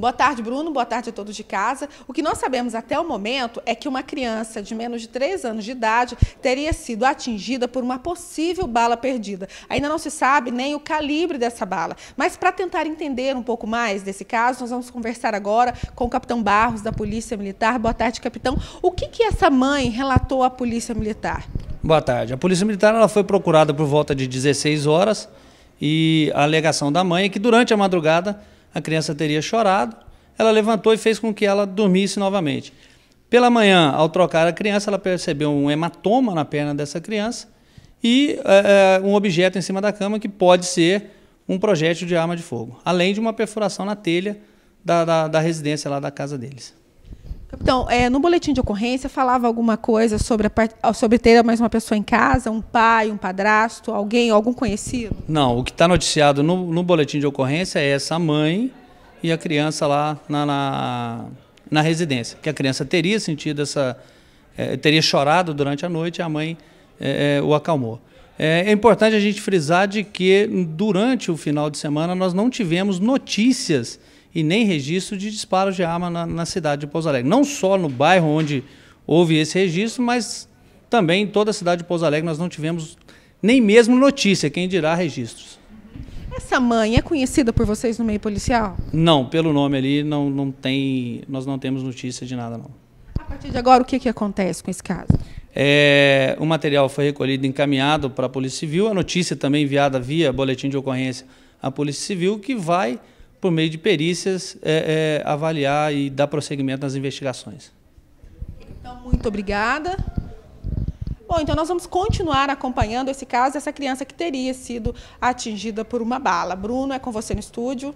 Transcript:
Boa tarde, Bruno. Boa tarde a todos de casa. O que nós sabemos até o momento é que uma criança de menos de 3 anos de idade teria sido atingida por uma possível bala perdida. Ainda não se sabe nem o calibre dessa bala. Mas para tentar entender um pouco mais desse caso, nós vamos conversar agora com o capitão Barros, da Polícia Militar. Boa tarde, capitão. O que, que essa mãe relatou à Polícia Militar? Boa tarde. A Polícia Militar ela foi procurada por volta de 16 horas e a alegação da mãe é que durante a madrugada a criança teria chorado, ela levantou e fez com que ela dormisse novamente. Pela manhã, ao trocar a criança, ela percebeu um hematoma na perna dessa criança e é, é, um objeto em cima da cama que pode ser um projétil de arma de fogo, além de uma perfuração na telha da, da, da residência lá da casa deles. Então, é, no boletim de ocorrência falava alguma coisa sobre, a, sobre ter mais uma pessoa em casa, um pai, um padrasto, alguém, algum conhecido? Não, o que está noticiado no, no, boletim de ocorrência é essa mãe e a criança lá na, na, na residência. Que a criança teria sentido essa. É, teria chorado durante a noite e a mãe é, é o acalmou. É, é importante a gente frisar de que durante o final de semana nós não tivemos notícias e nem registro de disparos de arma na, na cidade de Pouso Alegre. Não só no bairro onde houve esse registro, mas também em toda a cidade de Pouso Alegre nós não tivemos nem mesmo notícia, quem dirá registros. Essa mãe é conhecida por vocês no meio policial? Não, pelo nome ali não, não tem, nós não temos notícia de nada não. A partir de agora o que, que acontece com esse caso? É, o material foi recolhido e encaminhado para a Polícia Civil, a notícia também enviada via boletim de ocorrência à Polícia Civil que vai por meio de perícias, é, é, avaliar e dar prosseguimento nas investigações. Então, muito obrigada. Bom, então nós vamos continuar acompanhando esse caso, essa criança que teria sido atingida por uma bala. Bruno, é com você no estúdio.